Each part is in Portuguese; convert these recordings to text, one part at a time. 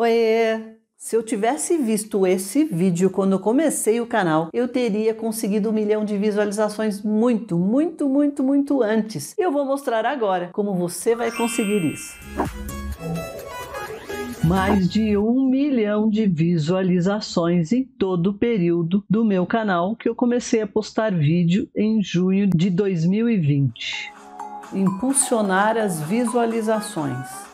Oi! Se eu tivesse visto esse vídeo quando eu comecei o canal, eu teria conseguido um milhão de visualizações muito, muito, muito, muito antes. E eu vou mostrar agora como você vai conseguir isso. Mais de um milhão de visualizações em todo o período do meu canal que eu comecei a postar vídeo em junho de 2020. Impulsionar as visualizações.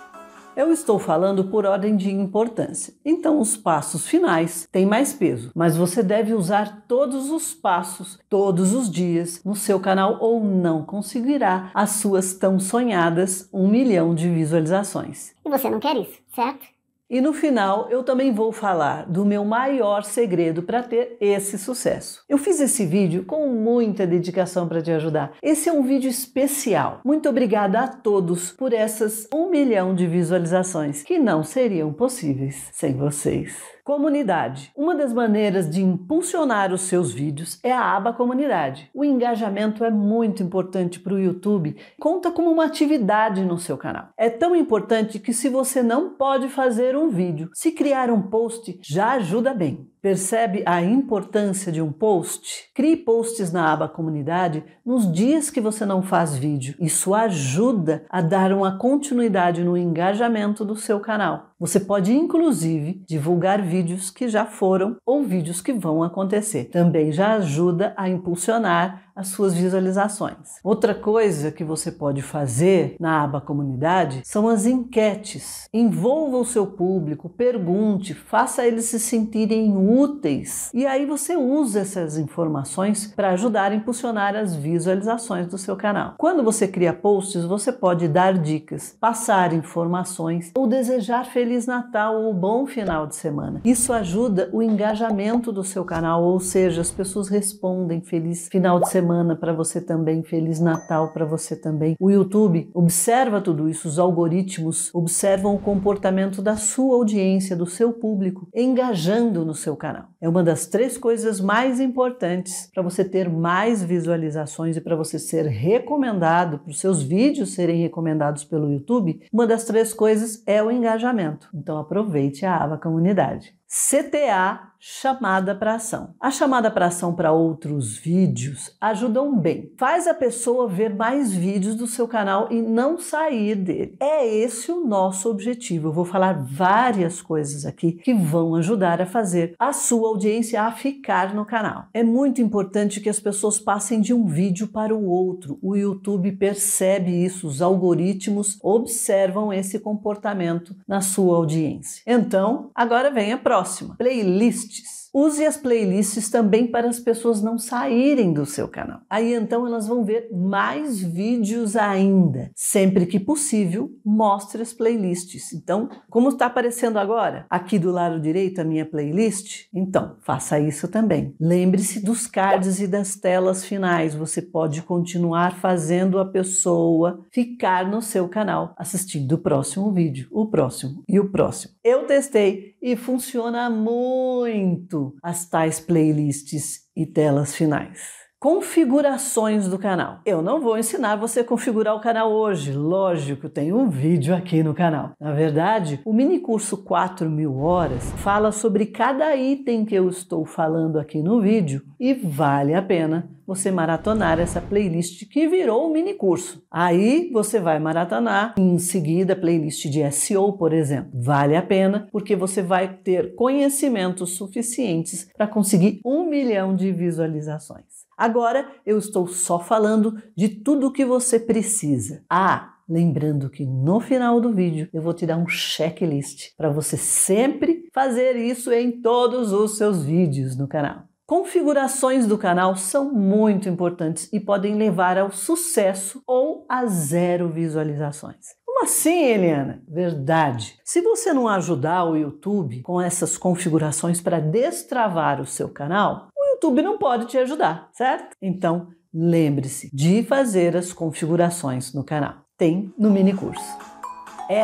Eu estou falando por ordem de importância, então os passos finais têm mais peso, mas você deve usar todos os passos, todos os dias, no seu canal ou não conseguirá as suas tão sonhadas um milhão de visualizações. E você não quer isso, certo? E no final eu também vou falar do meu maior segredo para ter esse sucesso. Eu fiz esse vídeo com muita dedicação para te ajudar. Esse é um vídeo especial. Muito obrigada a todos por essas um milhão de visualizações que não seriam possíveis sem vocês. Comunidade. Uma das maneiras de impulsionar os seus vídeos é a aba Comunidade. O engajamento é muito importante para o YouTube, conta como uma atividade no seu canal. É tão importante que se você não pode fazer um vídeo, se criar um post já ajuda bem. Percebe a importância de um post? Crie posts na aba comunidade nos dias que você não faz vídeo. Isso ajuda a dar uma continuidade no engajamento do seu canal. Você pode inclusive divulgar vídeos que já foram ou vídeos que vão acontecer. Também já ajuda a impulsionar as suas visualizações. Outra coisa que você pode fazer na aba comunidade são as enquetes. Envolva o seu público, pergunte, faça eles se sentirem úteis. E aí você usa essas informações para ajudar a impulsionar as visualizações do seu canal. Quando você cria posts, você pode dar dicas, passar informações ou desejar feliz Natal ou bom final de semana. Isso ajuda o engajamento do seu canal, ou seja, as pessoas respondem feliz final de semana semana para você também, feliz Natal para você também. O YouTube observa tudo isso, os algoritmos observam o comportamento da sua audiência, do seu público, engajando no seu canal. É uma das três coisas mais importantes para você ter mais visualizações e para você ser recomendado, para os seus vídeos serem recomendados pelo YouTube. Uma das três coisas é o engajamento. Então aproveite a Ava Comunidade. CTA chamada para ação. A chamada para ação para outros vídeos ajudam bem. Faz a pessoa ver mais vídeos do seu canal e não sair dele. É esse o nosso objetivo. Eu vou falar várias coisas aqui que vão ajudar a fazer a sua audiência a ficar no canal. É muito importante que as pessoas passem de um vídeo para o outro. O YouTube percebe isso, os algoritmos observam esse comportamento na sua audiência. Então, agora vem a próxima, playlist limites. Use as playlists também para as pessoas não saírem do seu canal. Aí então elas vão ver mais vídeos ainda. Sempre que possível, mostre as playlists. Então, como está aparecendo agora, aqui do lado direito a minha playlist, então faça isso também. Lembre-se dos cards e das telas finais. Você pode continuar fazendo a pessoa ficar no seu canal assistindo o próximo vídeo, o próximo e o próximo. Eu testei e funciona muito as tais playlists e telas finais configurações do canal. Eu não vou ensinar você a configurar o canal hoje, lógico, tem um vídeo aqui no canal. Na verdade, o mini curso 4 mil horas fala sobre cada item que eu estou falando aqui no vídeo e vale a pena você maratonar essa playlist que virou um mini curso. Aí você vai maratonar em seguida playlist de SEO, por exemplo. Vale a pena porque você vai ter conhecimentos suficientes para conseguir um milhão de visualizações. Agora eu estou só falando de tudo o que você precisa. Ah, Lembrando que no final do vídeo eu vou te dar um checklist para você sempre fazer isso em todos os seus vídeos no canal. Configurações do canal são muito importantes e podem levar ao sucesso ou a zero visualizações. Como assim, Eliana? Verdade. Se você não ajudar o YouTube com essas configurações para destravar o seu canal, YouTube não pode te ajudar, certo? Então, lembre-se de fazer as configurações no canal. Tem no mini curso.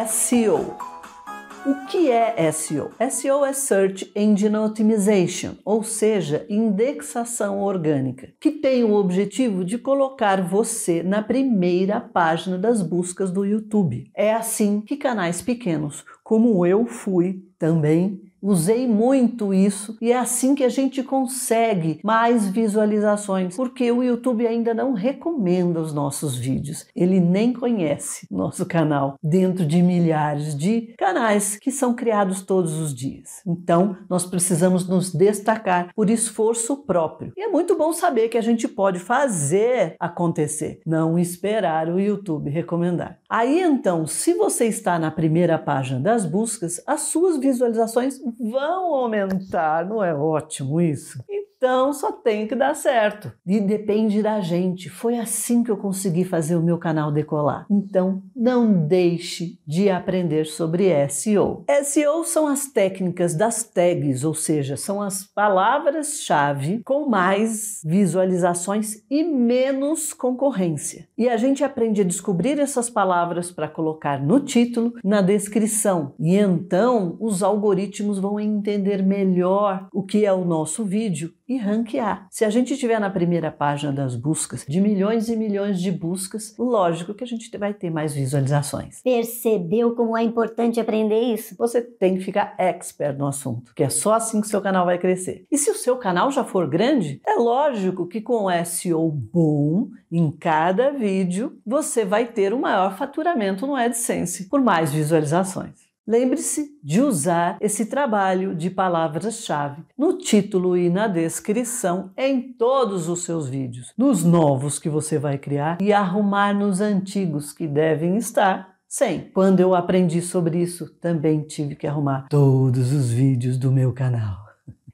SEO. O que é SEO? SEO é Search Engine Optimization, ou seja, indexação orgânica, que tem o objetivo de colocar você na primeira página das buscas do YouTube. É assim que canais pequenos, como eu fui, também Usei muito isso e é assim que a gente consegue mais visualizações, porque o YouTube ainda não recomenda os nossos vídeos. Ele nem conhece nosso canal dentro de milhares de canais que são criados todos os dias. Então, nós precisamos nos destacar por esforço próprio. E é muito bom saber que a gente pode fazer acontecer, não esperar o YouTube recomendar. Aí então, se você está na primeira página das buscas, as suas visualizações vão aumentar, não é ótimo isso? Então só tem que dar certo. E depende da gente. Foi assim que eu consegui fazer o meu canal decolar. Então não deixe de aprender sobre SEO. SEO são as técnicas das tags, ou seja, são as palavras-chave com mais visualizações e menos concorrência. E a gente aprende a descobrir essas palavras para colocar no título, na descrição. E então os algoritmos vão entender melhor o que é o nosso vídeo e ranquear. Se a gente estiver na primeira página das buscas, de milhões e milhões de buscas, lógico que a gente vai ter mais visualizações. Percebeu como é importante aprender isso? Você tem que ficar expert no assunto, que é só assim que seu canal vai crescer. E se o seu canal já for grande, é lógico que com SEO bom em cada vídeo, você vai ter o um maior faturamento no AdSense, por mais visualizações. Lembre-se de usar esse trabalho de palavras-chave no título e na descrição em todos os seus vídeos, nos novos que você vai criar e arrumar nos antigos que devem estar sem. Quando eu aprendi sobre isso, também tive que arrumar todos os vídeos do meu canal.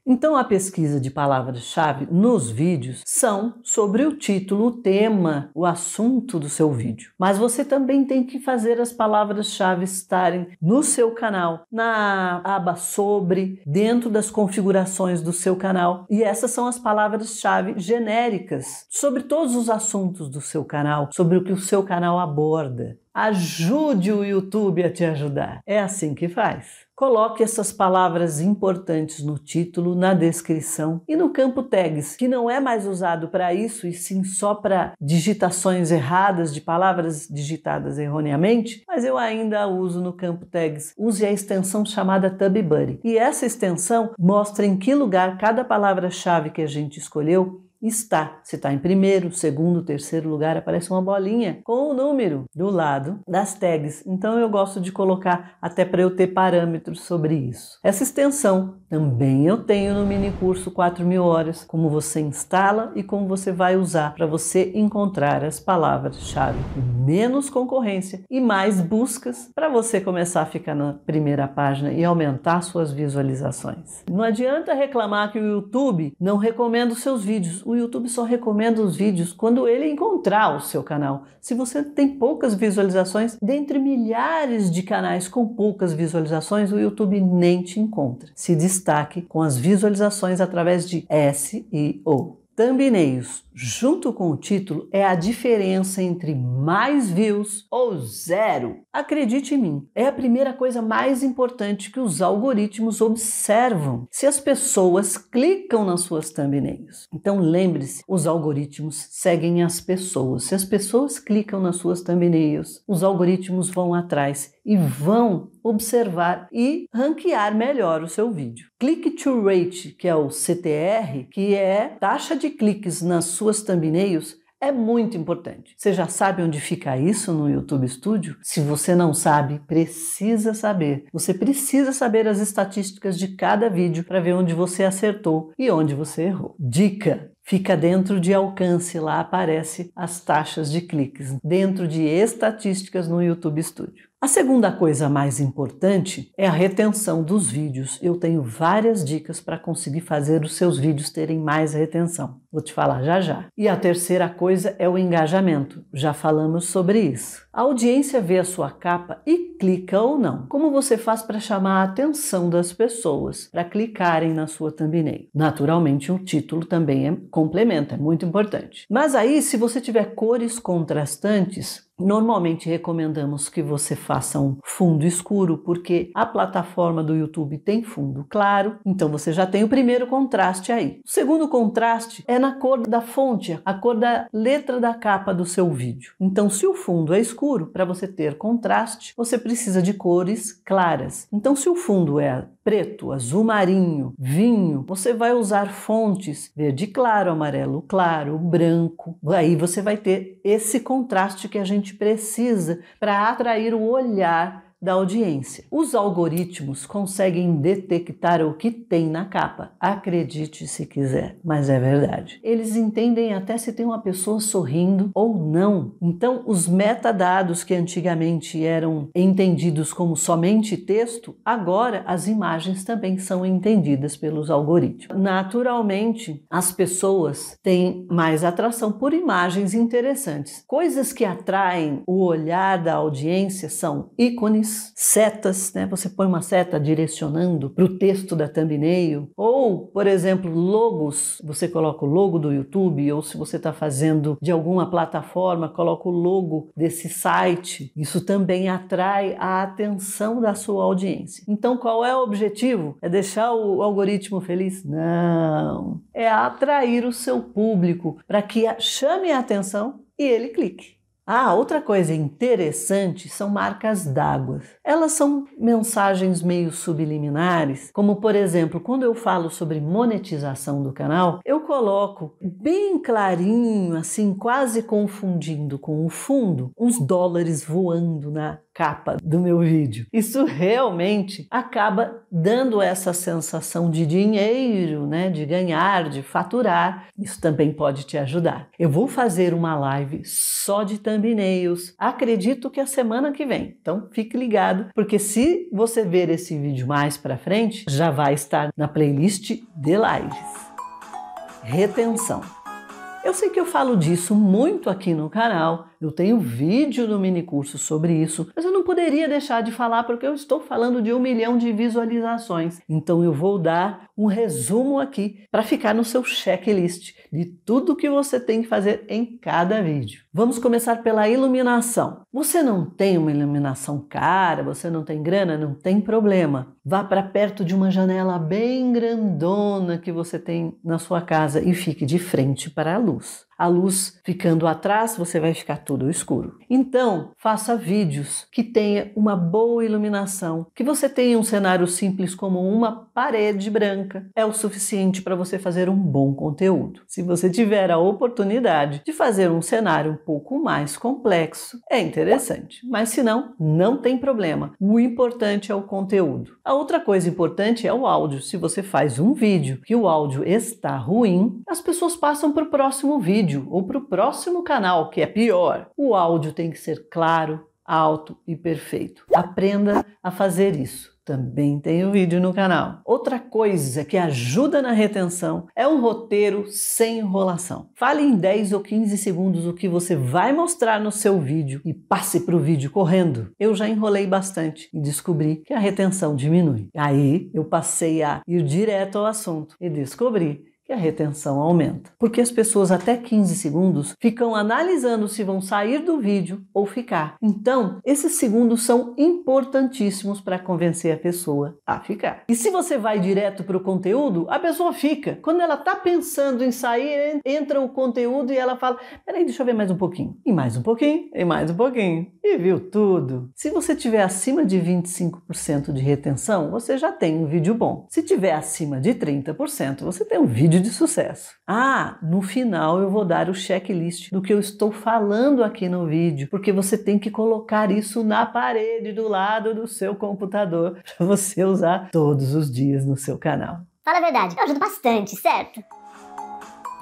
Então, a pesquisa de palavras-chave nos vídeos são sobre o título, o tema, o assunto do seu vídeo. Mas você também tem que fazer as palavras-chave estarem no seu canal, na aba sobre, dentro das configurações do seu canal. E essas são as palavras-chave genéricas sobre todos os assuntos do seu canal, sobre o que o seu canal aborda. Ajude o YouTube a te ajudar. É assim que faz. Coloque essas palavras importantes no título, na descrição e no campo tags, que não é mais usado para isso e sim só para digitações erradas de palavras digitadas erroneamente, mas eu ainda uso no campo tags. Use a extensão chamada TubBuddy. E essa extensão mostra em que lugar cada palavra-chave que a gente escolheu está. Se está em primeiro, segundo, terceiro lugar, aparece uma bolinha com o número do lado das tags. Então eu gosto de colocar até para eu ter parâmetros sobre isso. Essa extensão também eu tenho no mini curso 4 mil horas, como você instala e como você vai usar para você encontrar as palavras-chave com menos concorrência e mais buscas para você começar a ficar na primeira página e aumentar suas visualizações. Não adianta reclamar que o YouTube não recomenda os seus vídeos o YouTube só recomenda os vídeos quando ele encontrar o seu canal. Se você tem poucas visualizações, dentre milhares de canais com poucas visualizações, o YouTube nem te encontra. Se destaque com as visualizações através de SEO thumbnails, junto com o título, é a diferença entre mais views ou zero. Acredite em mim, é a primeira coisa mais importante que os algoritmos observam se as pessoas clicam nas suas thumbnails. Então lembre-se, os algoritmos seguem as pessoas. Se as pessoas clicam nas suas thumbnails, os algoritmos vão atrás e vão observar e ranquear melhor o seu vídeo. click to rate, que é o CTR, que é taxa de cliques nas suas thumbnails, é muito importante. Você já sabe onde fica isso no YouTube Studio? Se você não sabe, precisa saber. Você precisa saber as estatísticas de cada vídeo para ver onde você acertou e onde você errou. Dica: fica dentro de alcance, lá aparece as taxas de cliques, dentro de estatísticas no YouTube Studio. A segunda coisa mais importante é a retenção dos vídeos. Eu tenho várias dicas para conseguir fazer os seus vídeos terem mais retenção. Vou te falar já já. E a terceira coisa é o engajamento. Já falamos sobre isso. A audiência vê a sua capa e clica ou não. Como você faz para chamar a atenção das pessoas para clicarem na sua thumbnail? Naturalmente, o título também é, complementa, é muito importante. Mas aí, se você tiver cores contrastantes, Normalmente recomendamos que você faça um fundo escuro, porque a plataforma do YouTube tem fundo claro, então você já tem o primeiro contraste aí. O segundo contraste é na cor da fonte, a cor da letra da capa do seu vídeo. Então, se o fundo é escuro, para você ter contraste, você precisa de cores claras. Então, se o fundo é preto, azul marinho, vinho, você vai usar fontes verde claro, amarelo claro, branco. Aí você vai ter esse contraste que a gente precisa para atrair o olhar da audiência. Os algoritmos conseguem detectar o que tem na capa, acredite se quiser, mas é verdade. Eles entendem até se tem uma pessoa sorrindo ou não. Então, os metadados que antigamente eram entendidos como somente texto, agora as imagens também são entendidas pelos algoritmos. Naturalmente, as pessoas têm mais atração por imagens interessantes. Coisas que atraem o olhar da audiência são ícones imagens, setas, né? Você põe uma seta direcionando para o texto da thumbnail. Ou, por exemplo, logos. Você coloca o logo do YouTube, ou se você está fazendo de alguma plataforma, coloca o logo desse site. Isso também atrai a atenção da sua audiência. Então, qual é o objetivo? É deixar o algoritmo feliz? Não. É atrair o seu público para que chame a atenção e ele clique. Ah, outra coisa interessante são marcas d'água. Elas são mensagens meio subliminares, como por exemplo, quando eu falo sobre monetização do canal, eu coloco bem clarinho, assim, quase confundindo com o fundo, uns dólares voando na capa do meu vídeo. Isso realmente acaba dando essa sensação de dinheiro, né, de ganhar, de faturar. Isso também pode te ajudar. Eu vou fazer uma live só de thumbnails. Acredito que a semana que vem. Então fique ligado, porque se você ver esse vídeo mais para frente, já vai estar na playlist de lives. Retenção. Eu sei que eu falo disso muito aqui no canal, eu tenho vídeo no mini curso sobre isso, mas eu não poderia deixar de falar porque eu estou falando de um milhão de visualizações. Então eu vou dar um resumo aqui para ficar no seu checklist de tudo que você tem que fazer em cada vídeo. Vamos começar pela iluminação. Você não tem uma iluminação cara, você não tem grana, não tem problema. Vá para perto de uma janela bem grandona que você tem na sua casa e fique de frente para a luz a luz ficando atrás, você vai ficar tudo escuro. Então, faça vídeos que tenha uma boa iluminação, que você tenha um cenário simples como uma parede branca, é o suficiente para você fazer um bom conteúdo. Se você tiver a oportunidade de fazer um cenário um pouco mais complexo, é interessante, mas se não, não tem problema. O importante é o conteúdo. A outra coisa importante é o áudio. Se você faz um vídeo que o áudio está ruim, as pessoas passam para o próximo vídeo vídeo ou para o próximo canal, que é pior. O áudio tem que ser claro, alto e perfeito. Aprenda a fazer isso. Também tem o um vídeo no canal. Outra coisa que ajuda na retenção é um roteiro sem enrolação. Fale em 10 ou 15 segundos o que você vai mostrar no seu vídeo e passe para o vídeo correndo. Eu já enrolei bastante e descobri que a retenção diminui. Aí eu passei a ir direto ao assunto e descobri que a retenção aumenta. Porque as pessoas até 15 segundos ficam analisando se vão sair do vídeo ou ficar. Então, esses segundos são importantíssimos para convencer a pessoa a ficar. E se você vai direto para o conteúdo, a pessoa fica. Quando ela está pensando em sair, entra o conteúdo e ela fala: peraí, deixa eu ver mais um pouquinho. E mais um pouquinho, e mais um pouquinho. E viu tudo. Se você tiver acima de 25% de retenção, você já tem um vídeo bom. Se tiver acima de 30%, você tem um vídeo vídeo de sucesso. Ah, no final eu vou dar o checklist do que eu estou falando aqui no vídeo, porque você tem que colocar isso na parede do lado do seu computador para você usar todos os dias no seu canal. Fala a verdade, eu ajudo bastante, certo?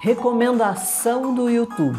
Recomendação do YouTube.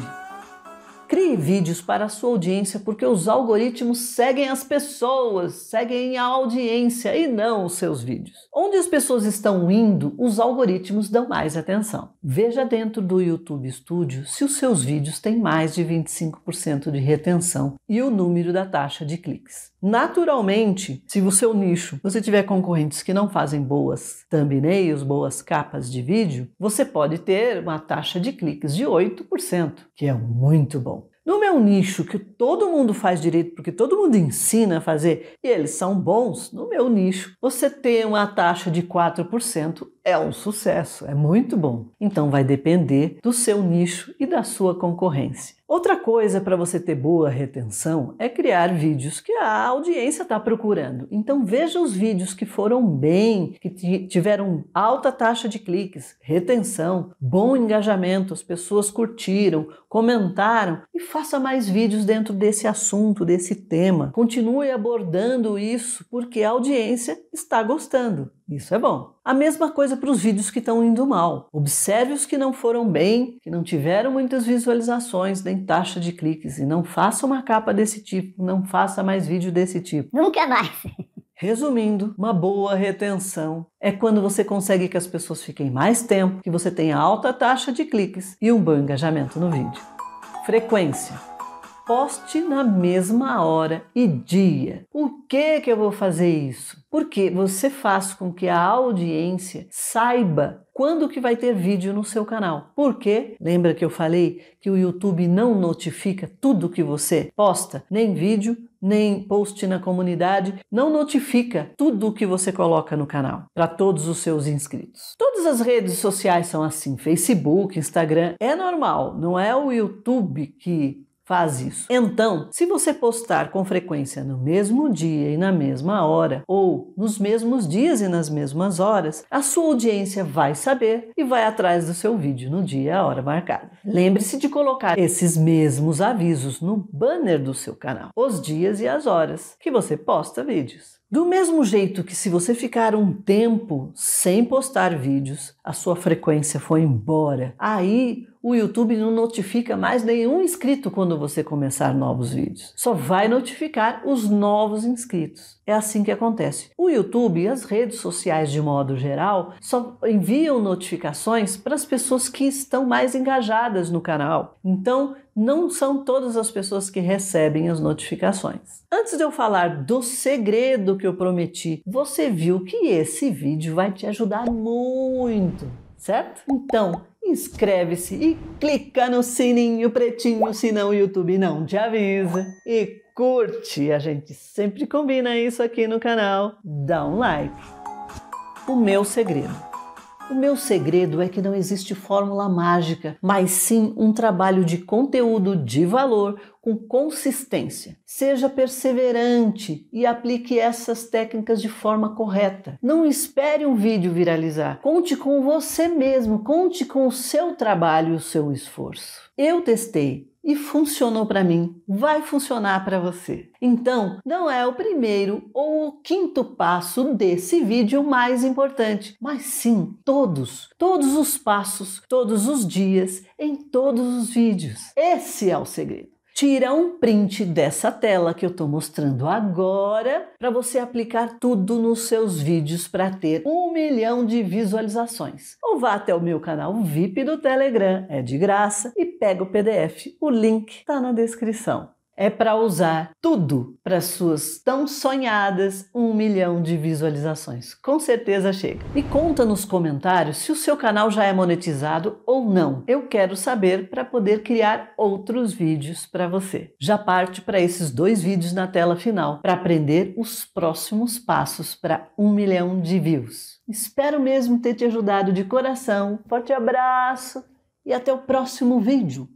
Crie vídeos para a sua audiência porque os algoritmos seguem as pessoas, seguem a audiência e não os seus vídeos. Onde as pessoas estão indo, os algoritmos dão mais atenção. Veja dentro do YouTube Studio se os seus vídeos têm mais de 25% de retenção e o número da taxa de cliques. Naturalmente, se o seu nicho você tiver concorrentes que não fazem boas thumbnails, boas capas de vídeo, você pode ter uma taxa de cliques de 8%, que é muito bom. No meu nicho, que todo mundo faz direito, porque todo mundo ensina a fazer e eles são bons, no meu nicho, você tem uma taxa de 4% é um sucesso, é muito bom. Então vai depender do seu nicho e da sua concorrência. Outra coisa para você ter boa retenção é criar vídeos que a audiência está procurando. Então veja os vídeos que foram bem, que tiveram alta taxa de cliques, retenção, bom engajamento, as pessoas curtiram, comentaram e faça mais vídeos dentro desse assunto, desse tema. Continue abordando isso porque a audiência está gostando. Isso é bom. A mesma coisa para os vídeos que estão indo mal. Observe os que não foram bem, que não tiveram muitas visualizações, nem taxa de cliques, e não faça uma capa desse tipo, não faça mais vídeo desse tipo. Nunca mais. Resumindo, uma boa retenção é quando você consegue que as pessoas fiquem mais tempo, que você tenha alta taxa de cliques e um bom engajamento no vídeo. Frequência. Poste na mesma hora e dia. Por que que eu vou fazer isso? Porque você faz com que a audiência saiba quando que vai ter vídeo no seu canal. Porque lembra que eu falei que o YouTube não notifica tudo que você posta, nem vídeo, nem post na comunidade, não notifica tudo o que você coloca no canal para todos os seus inscritos. Todas as redes sociais são assim, Facebook, Instagram, é normal, não é o YouTube que faz isso. Então, se você postar com frequência no mesmo dia e na mesma hora, ou nos mesmos dias e nas mesmas horas, a sua audiência vai saber e vai atrás do seu vídeo no dia e a hora marcada. Lembre-se de colocar esses mesmos avisos no banner do seu canal, os dias e as horas que você posta vídeos. Do mesmo jeito que se você ficar um tempo sem postar vídeos, a sua frequência foi embora, aí o YouTube não notifica mais nenhum inscrito quando você começar novos vídeos. Só vai notificar os novos inscritos. É assim que acontece. O YouTube e as redes sociais, de modo geral, só enviam notificações para as pessoas que estão mais engajadas no canal. Então, não são todas as pessoas que recebem as notificações. Antes de eu falar do segredo que eu prometi, você viu que esse vídeo vai te ajudar muito, certo? Então, inscreve-se e clica no sininho pretinho, senão o YouTube não te avisa. E curte, a gente sempre combina isso aqui no canal, dá um like. O meu segredo. O meu segredo é que não existe fórmula mágica, mas sim um trabalho de conteúdo de valor com consistência. Seja perseverante e aplique essas técnicas de forma correta. Não espere um vídeo viralizar. Conte com você mesmo, conte com o seu trabalho e o seu esforço. Eu testei e funcionou para mim, vai funcionar para você. Então, não é o primeiro ou o quinto passo desse vídeo mais importante, mas sim todos, todos os passos, todos os dias, em todos os vídeos. Esse é o segredo tira um print dessa tela que eu estou mostrando agora para você aplicar tudo nos seus vídeos para ter um milhão de visualizações. Ou vá até o meu canal VIP do Telegram, é de graça, e pega o PDF. O link está na descrição é para usar tudo para suas tão sonhadas um milhão de visualizações. Com certeza chega. Me conta nos comentários se o seu canal já é monetizado ou não. Eu quero saber para poder criar outros vídeos para você. Já parte para esses dois vídeos na tela final para aprender os próximos passos para um milhão de views. Espero mesmo ter te ajudado de coração. Forte abraço e até o próximo vídeo.